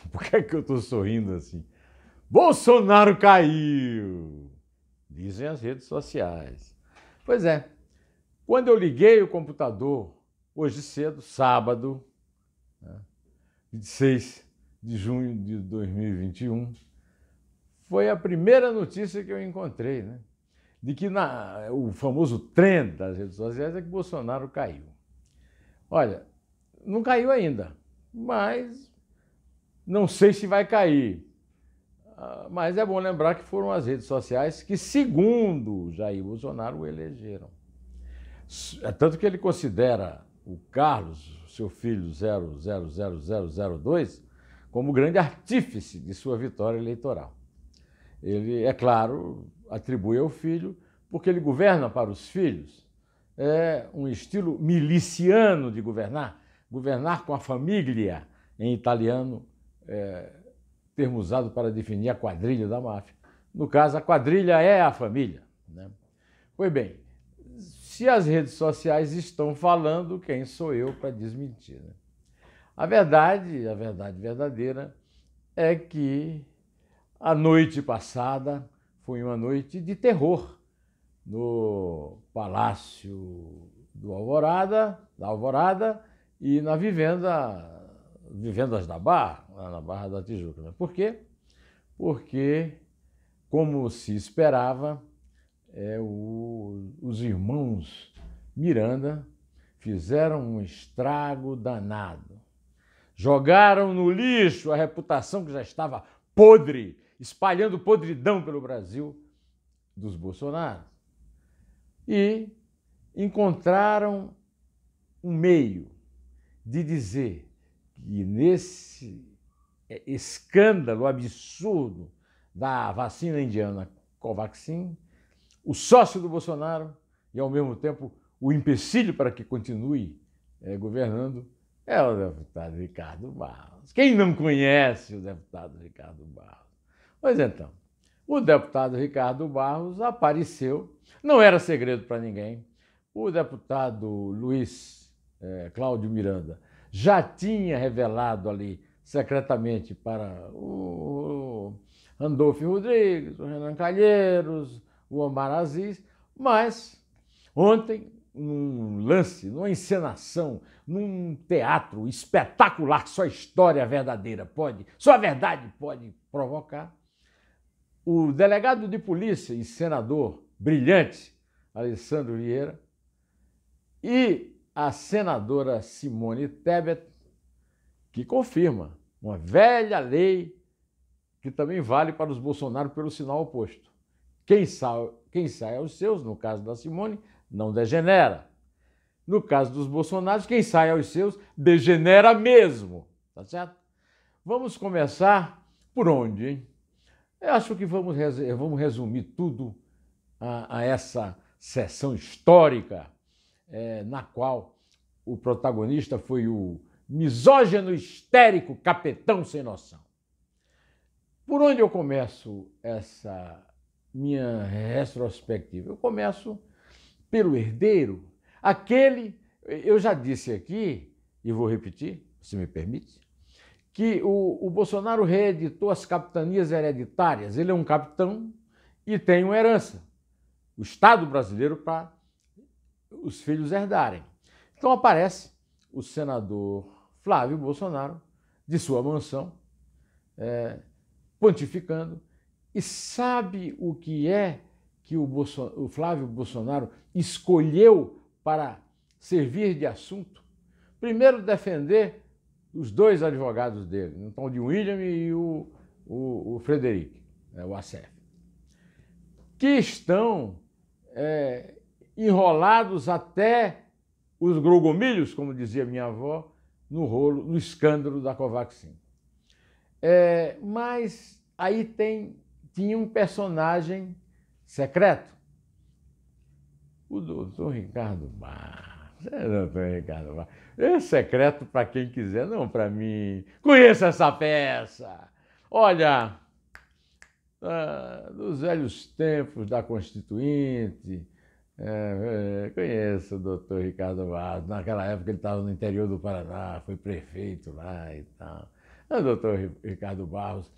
Por que, é que eu estou sorrindo assim? Bolsonaro caiu! Dizem as redes sociais. Pois é, quando eu liguei o computador, hoje cedo, sábado, né, 26 de junho de 2021, foi a primeira notícia que eu encontrei, né? De que na, o famoso trem das redes sociais é que Bolsonaro caiu. Olha, não caiu ainda, mas não sei se vai cair, ah, mas é bom lembrar que foram as redes sociais que, segundo Jair Bolsonaro, o elegeram. É tanto que ele considera o Carlos, seu filho 000002, como grande artífice de sua vitória eleitoral. Ele, é claro, atribui ao filho, porque ele governa para os filhos. É um estilo miliciano de governar, governar com a família, em italiano, é, termo usado para definir a quadrilha da máfia. No caso, a quadrilha é a família. Né? Pois bem, se as redes sociais estão falando, quem sou eu para desmentir? Né? A verdade, a verdade verdadeira, é que a noite passada foi uma noite de terror no Palácio do Alvorada, da Alvorada e na vivenda vivendas da Barra, lá na Barra da Tijuca. Né? Por quê? Porque, como se esperava, é, o, os irmãos Miranda fizeram um estrago danado. Jogaram no lixo a reputação que já estava podre, espalhando podridão pelo Brasil dos Bolsonaro. E encontraram um meio de dizer que nesse é, escândalo absurdo da vacina indiana Covaxin, o sócio do Bolsonaro e, ao mesmo tempo, o empecilho para que continue é, governando é o deputado Ricardo Barros. Quem não conhece o deputado Ricardo Barros? Pois então, o deputado Ricardo Barros apareceu, não era segredo para ninguém. O deputado Luiz é, Cláudio Miranda já tinha revelado ali secretamente para o Randolfo Rodrigues, o Renan Calheiros, o Omar Aziz, mas ontem, num lance, numa encenação, num teatro espetacular, só a história é verdadeira pode, só a verdade pode provocar, o delegado de polícia e senador brilhante, Alessandro Vieira, e a senadora Simone Tebet, que confirma uma velha lei que também vale para os Bolsonaro pelo sinal oposto. Quem sai, quem sai aos seus, no caso da Simone, não degenera. No caso dos Bolsonaros, quem sai aos seus degenera mesmo. Tá certo? Vamos começar por onde, hein? Eu acho que vamos, resumir tudo a, a essa sessão histórica é, na qual o protagonista foi o misógino histérico capitão sem noção. Por onde eu começo essa minha retrospectiva? Eu começo pelo herdeiro, aquele, eu já disse aqui, e vou repetir, se me permite, que o, o Bolsonaro reeditou as capitanias hereditárias. Ele é um capitão e tem uma herança. O Estado brasileiro para os filhos herdarem. Então aparece o senador Flávio Bolsonaro, de sua mansão, é, pontificando, e sabe o que é que o, o Flávio Bolsonaro escolheu para servir de assunto? Primeiro, defender os dois advogados dele, Tom de William e o, o, o Frederico, né, o ACF, que estão é, enrolados até os grogomilhos, como dizia minha avó, no rolo, no escândalo da Covaxin. É, mas aí tem, tinha um personagem secreto, o doutor Ricardo Barros. É, doutor Ricardo Barros. É secreto para quem quiser, não para mim. Conheça essa peça! Olha, ah, dos velhos tempos da Constituinte, é, é, conheço o doutor Ricardo Vaz. Naquela época ele estava no interior do Paraná, foi prefeito lá e tal. O doutor Ricardo Barros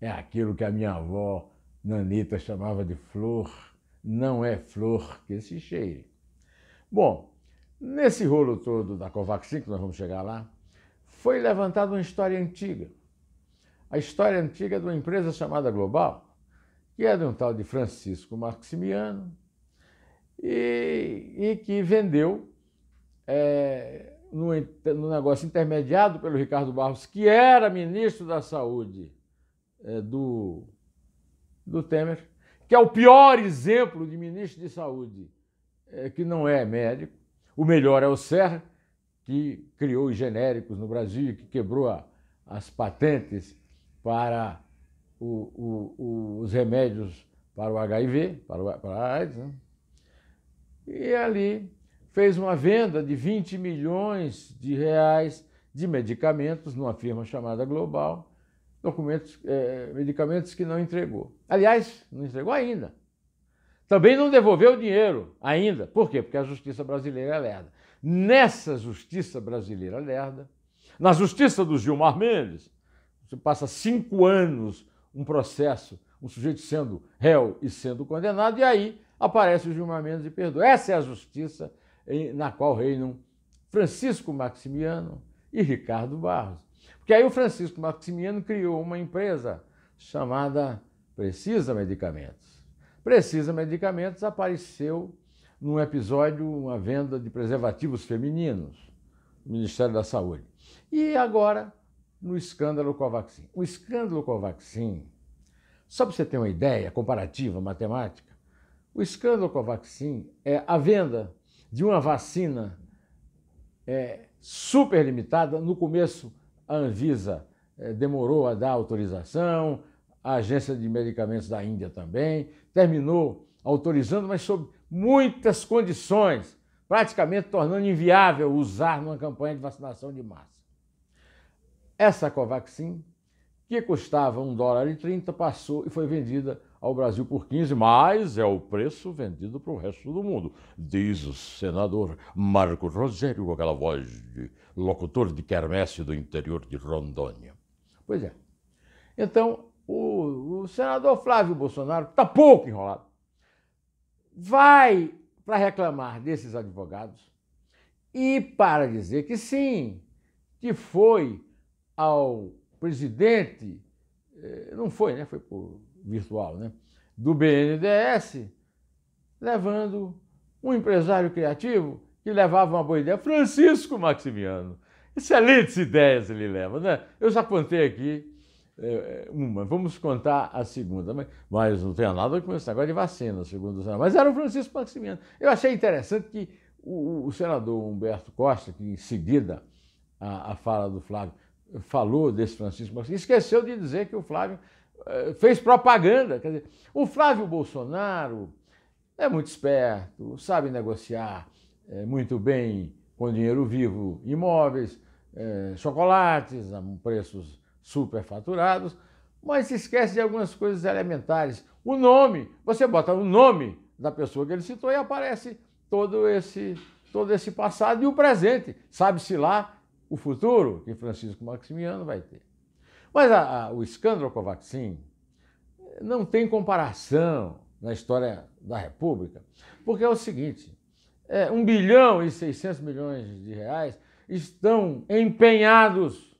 é aquilo que a minha avó Nanita chamava de flor, não é flor que se cheire. Bom, nesse rolo todo da Covaxin, que nós vamos chegar lá, foi levantada uma história antiga. A história antiga de uma empresa chamada Global, que é de um tal de Francisco Maximiano, e, e que vendeu é, no, no, negócio intermediado pelo Ricardo Barros, que era ministro da Saúde é, do, do Temer, que é o pior exemplo de ministro de saúde é, que não é médico. O melhor é o Serra, que criou os genéricos no Brasil, que quebrou a, as patentes para o, o, o, os remédios para o HIV, para, o, para a AIDS, né? e ali fez uma venda de 20 milhões de reais de medicamentos numa firma chamada Global, documentos, é, medicamentos que não entregou. Aliás, não entregou ainda. Também não devolveu o dinheiro ainda. Por quê? Porque a justiça brasileira é lerda. Nessa justiça brasileira lerda, na justiça do Gilmar Mendes, você passa cinco anos um processo, um sujeito sendo réu e sendo condenado, e aí aparece o Gilmar Mendes e perdoa. Essa é a justiça na qual reinam Francisco Maximiano e Ricardo Barros. Porque aí o Francisco Maximiano criou uma empresa chamada Precisa Medicamentos. Precisa Medicamentos apareceu num episódio, uma venda de preservativos femininos no Ministério da Saúde. E agora, no escândalo Covaxin. O escândalo Covaxin, só para você ter uma ideia comparativa, matemática, o escândalo com a vacina é a venda de uma vacina é, super limitada. No começo, a Anvisa é, demorou a dar autorização, a Agência de Medicamentos da Índia também, terminou autorizando, mas sob muitas condições, praticamente tornando inviável usar numa campanha de vacinação de massa. Essa Covaxin, que custava 1 dólar e 30, passou e foi vendida ao Brasil por 15, mas é o preço vendido para o resto do mundo, diz o senador Marco Rogério, com aquela voz de locutor de quermesse do interior de Rondônia. Pois é. Então, o, o senador Flávio Bolsonaro está pouco enrolado. Vai para reclamar desses advogados e para dizer que sim, que foi ao presidente, eh, não foi, né? Foi por virtual, né? do BNDES, levando um empresário criativo que levava uma boa ideia, Francisco Maximiano. Excelentes ideias ele leva, né? Eu já contei aqui é, é, uma, vamos contar a segunda, mas, não tem nada a ver com esse negócio de vacina, segundo o senador. Mas era o Francisco Maximiano. Eu achei interessante que o, senador Humberto Costa, que em seguida a fala do Flávio, falou desse Francisco Maximiano, esqueceu de dizer que o Flávio eh, fez propaganda. Quer dizer, o Flávio Bolsonaro é muito esperto, sabe negociar é, muito bem com dinheiro vivo imóveis, é, chocolates a preços superfaturados, mas se esquece de algumas coisas elementares. O nome, você bota o nome da pessoa que ele citou e aparece todo esse todo esse passado e o presente. Sabe-se lá o futuro que Francisco Maximiano vai ter. Mas a, a, o escândalo Covaxin não tem comparação na história da República, porque é o seguinte: é, 1 bilhão e 600 milhões de reais estão empenhados.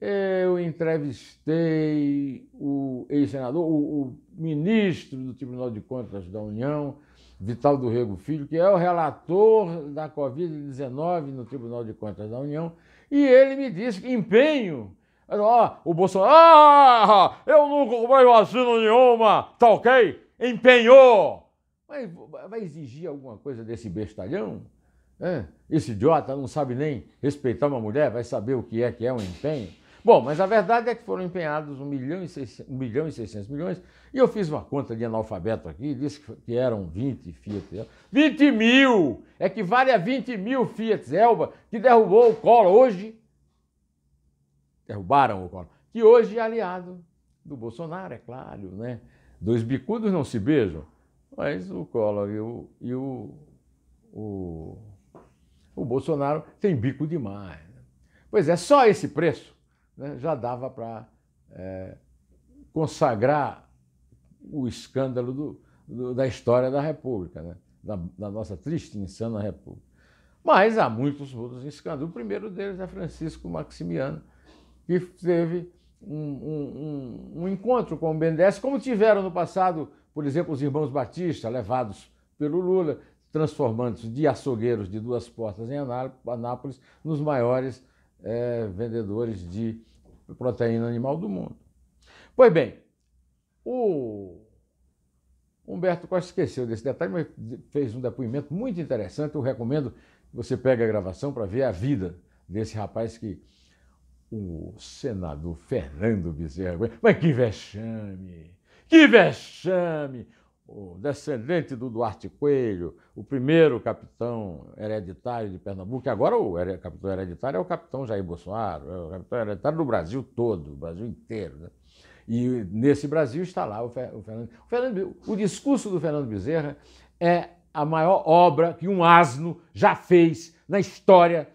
Eu entrevistei o ex-senador, o, o ministro do Tribunal de Contas da União, Vital do Rego Filho, que é o relator da Covid-19 no Tribunal de Contas da União, e ele me disse que empenho. Ó, ah, o Bolsonaro, ah, eu nunca comprei vacina nenhuma, tá ok? Empenhou. Mas vai exigir alguma coisa desse bestalhão? É, esse idiota não sabe nem respeitar uma mulher, vai saber o que é que é um empenho? Bom, mas a verdade é que foram empenhados 1 milhão e 600, 1 milhão e 600 milhões, e eu fiz uma conta de analfabeto aqui, disse que eram 20 Fiat. 20 né? mil! Equivale é a 20 mil Fiat Elba que derrubou o Collor hoje. Derrubaram o Collor. Que hoje é aliado do Bolsonaro, é claro, né? Dois bicudos não se beijam, mas o Collor e o, e o, o, o Bolsonaro têm bico demais. Né? Pois é, só esse preço né, já dava para é, consagrar o escândalo do, do, da história da República, né, da, da, nossa triste e insana República. Mas há muitos outros escândalos. O primeiro deles é Francisco Maximiano, que teve um, um, um, um encontro com o BNDES, como tiveram no passado, por exemplo, os irmãos Batista, levados pelo Lula, transformando-se de açougueiros de duas portas em Anápolis nos maiores é, vendedores de proteína animal do mundo. Pois bem, o Humberto quase esqueceu desse detalhe, mas fez um depoimento muito interessante. Eu recomendo que você pegue a gravação para ver a vida desse rapaz que o senador Fernando Bezerra. Mas que vexame! Que vexame! o descendente do Duarte Coelho, o primeiro capitão hereditário de Pernambuco, agora o capitão hereditário é o capitão Jair Bolsonaro, é o capitão hereditário do Brasil todo, do Brasil inteiro. Né? E nesse Brasil está lá o, Fernando, o Fernando. O discurso do Fernando Bezerra é a maior obra que um asno já fez na história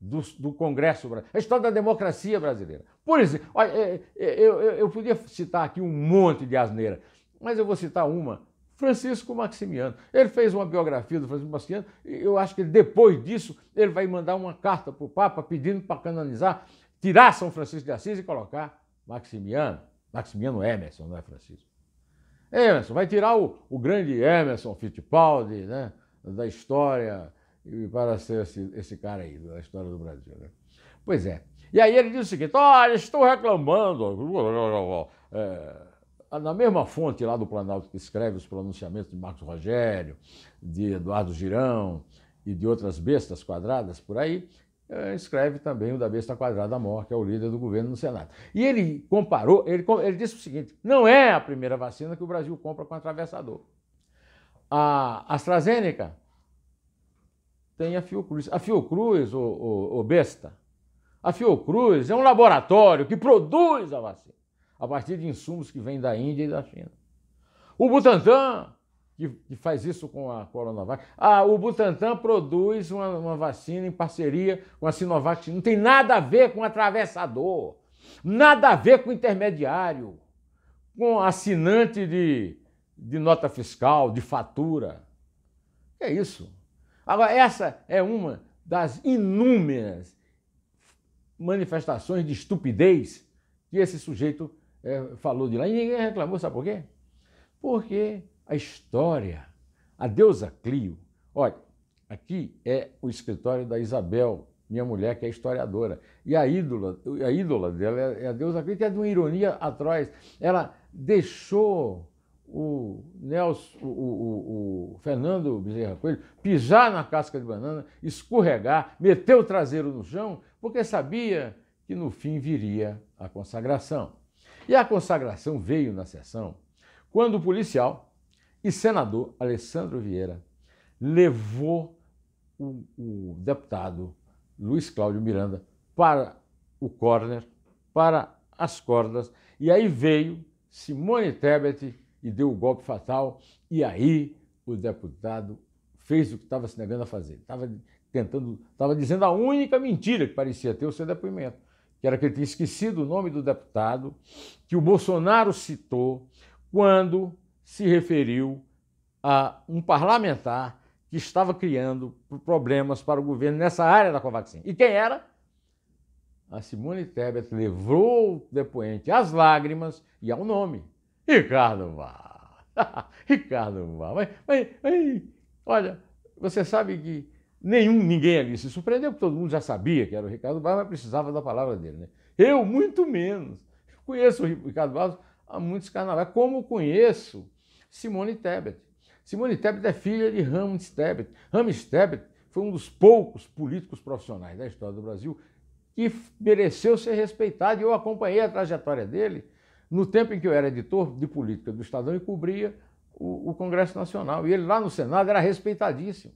do, do Congresso brasileiro, a história da democracia brasileira. Por exemplo, olha, é, é, eu, eu, eu podia citar aqui um monte de asneira, mas eu vou citar uma Francisco Maximiano. Ele fez uma biografia do Francisco Maximiano e eu acho que depois disso ele vai mandar uma carta para o Papa pedindo para canonizar, tirar São Francisco de Assis e colocar Maximiano. Maximiano Emerson, não é Francisco? Emerson, vai tirar o, o grande Emerson Fittipaldi né, da história para ser esse, esse cara aí, da história do Brasil. Né? Pois é. E aí ele diz o seguinte: olha, estou reclamando. É, na mesma fonte lá do Planalto que escreve os pronunciamentos de Marcos Rogério, de Eduardo Girão e de outras bestas quadradas por aí, eh, escreve também o da besta quadrada Mor, que é o líder do governo no Senado. E ele comparou, ele, ele disse o seguinte: não é a primeira vacina que o Brasil compra com atravessador. A AstraZeneca tem a Fiocruz. A Fiocruz, o, o, o besta, a Fiocruz é um laboratório que produz a vacina a partir de insumos que vêm da Índia e da China. O Butantan, que, que faz isso com a Coronavac, ah, o Butantan produz uma, uma vacina em parceria com a Sinovac. Não tem nada a ver com atravessador, nada a ver com intermediário, com assinante de, de nota fiscal, de fatura. É isso. Agora, essa é uma das inúmeras manifestações de estupidez que esse sujeito é, falou de lá e ninguém reclamou, sabe por quê? Porque a história, a deusa Clio, olha, aqui é o escritório da Isabel, minha mulher, que é historiadora, e a ídola, a ídola dela é a deusa Clio, que é de uma ironia atroz. Ela deixou o Nelson, o, o, o, Fernando Bezerra Coelho pisar na casca de banana, escorregar, meter o traseiro no chão, porque sabia que no fim viria a consagração. E a consagração veio na sessão quando o policial e senador Alessandro Vieira levou o, o deputado Luiz Cláudio Miranda para o corner, para as cordas, e aí veio Simone Tebet e deu o golpe fatal, e aí o deputado fez o que estava se negando a fazer. Estava tentando, estava dizendo a única mentira que parecia ter o seu depoimento que era que ele tinha esquecido o nome do deputado, que o Bolsonaro citou quando se referiu a um parlamentar que estava criando problemas para o governo nessa área da Covaxin. E quem era? A Simone Tebet levou o depoente às lágrimas e ao nome. Ricardo Vá. Ricardo Vá. Mas, mas, mas, olha, você sabe que Nenhum, ninguém ali se surpreendeu, porque todo mundo já sabia que era o Ricardo Barros, mas precisava da palavra dele. Né? Eu, muito menos. conheço o Ricardo Barros há muitos carnavais, como conheço Simone Tebet. Simone Tebet é filha de Ramos Tebet. Ramos Tebet foi um dos poucos políticos profissionais da história do Brasil que mereceu ser respeitado. E eu acompanhei a trajetória dele no tempo em que eu era editor de política do Estadão e cobria o, o Congresso Nacional. E ele lá no Senado era respeitadíssimo.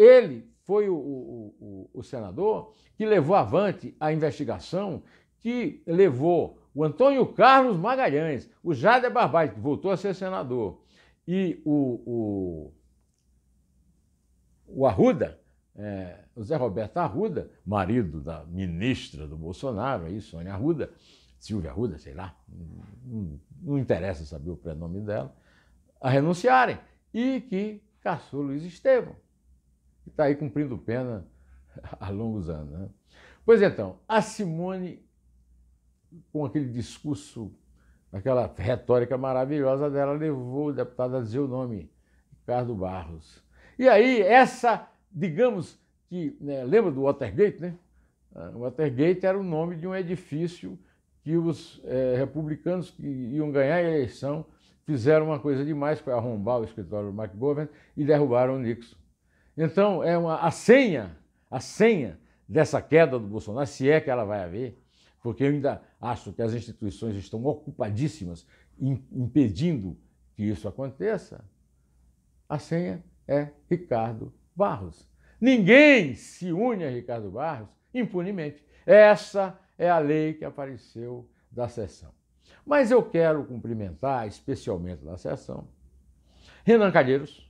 Ele foi o, o, o, o senador que levou avante a investigação que levou o Antônio Carlos Magalhães, o Jader Barbalho, que voltou a ser senador, e o, o, o Arruda, é, o Zé Roberto Arruda, marido da ministra do Bolsonaro, aí, Sônia Arruda, Silvia Arruda, sei lá, não, não interessa saber o prenome dela, a renunciarem, e que caçou Luiz Estevam está aí cumprindo pena há longos anos. Né? Pois então, a Simone, com aquele discurso, aquela retórica maravilhosa dela, levou o deputado a dizer o nome, Ricardo Barros. E aí, essa, digamos que, né, lembra do Watergate, né? Ah, o Watergate era o nome de um edifício que os é, republicanos que iam ganhar a eleição fizeram uma coisa demais para arrombar o escritório do McGovern e derrubaram o Nixon. Então, é uma, a senha, a senha dessa queda do Bolsonaro, se é que ela vai haver, porque eu ainda acho que as instituições estão ocupadíssimas impedindo que isso aconteça, a senha é Ricardo Barros. Ninguém se une a Ricardo Barros impunemente. Essa é a lei que apareceu da sessão. Mas eu quero cumprimentar, especialmente da sessão, Renan Calheiros,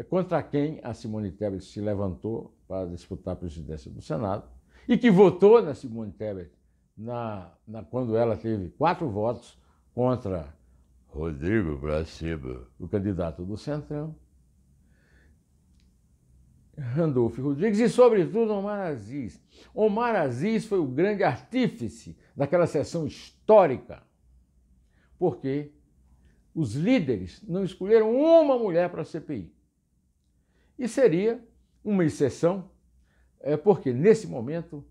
é contra quem a Simone Tebet se levantou para disputar a presidência do Senado e que votou na Simone Tebet na, na quando ela teve quatro votos contra Rodrigo Braceba, o candidato do Centrão, Randolfo Rodrigues e, sobretudo, Omar Aziz. Omar Aziz foi o grande artífice daquela sessão histórica, porque os líderes não escolheram uma mulher para a CPI. E seria uma exceção, é, porque nesse momento,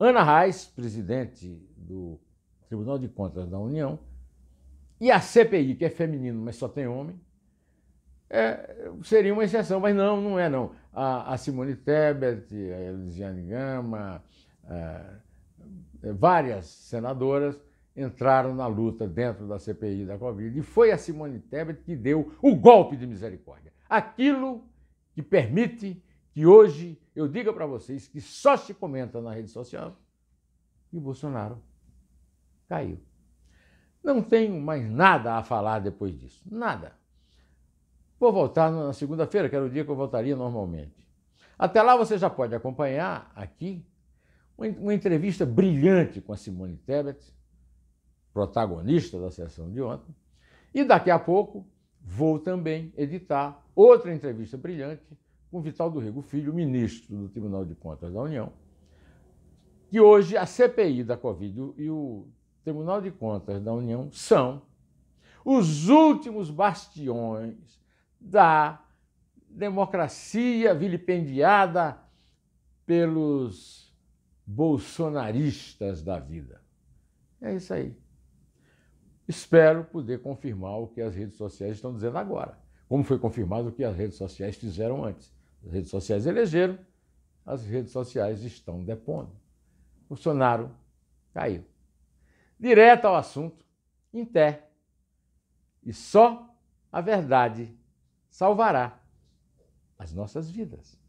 Ana Reis, presidente do Tribunal de Contas da União, e a CPI, que é feminino, mas só tem homem, é, seria uma exceção, mas não, não é não. A, a Simone Tebet, a Elisiane Gama, a, é, várias senadoras entraram na luta dentro da CPI da Covid. E foi a Simone Tebet que deu o golpe de misericórdia. Aquilo que permite que hoje eu diga para vocês que só se comenta na rede social que Bolsonaro caiu. Não tenho mais nada a falar depois disso, nada. Vou voltar na segunda-feira, que era o dia que eu voltaria normalmente. Até lá você já pode acompanhar aqui uma entrevista brilhante com a Simone Tebet, protagonista da sessão de ontem, e daqui a pouco Vou também editar outra entrevista brilhante com Vital do Rego Filho, ministro do Tribunal de Contas da União, que hoje a CPI da Covid e o Tribunal de Contas da União são os últimos bastiões da democracia vilipendiada pelos bolsonaristas da vida. É isso aí. Espero poder confirmar o que as redes sociais estão dizendo agora, como foi confirmado o que as redes sociais fizeram antes. As redes sociais elegeram, as redes sociais estão depondo. Bolsonaro caiu. Direto ao assunto, em pé. E só a verdade salvará as nossas vidas.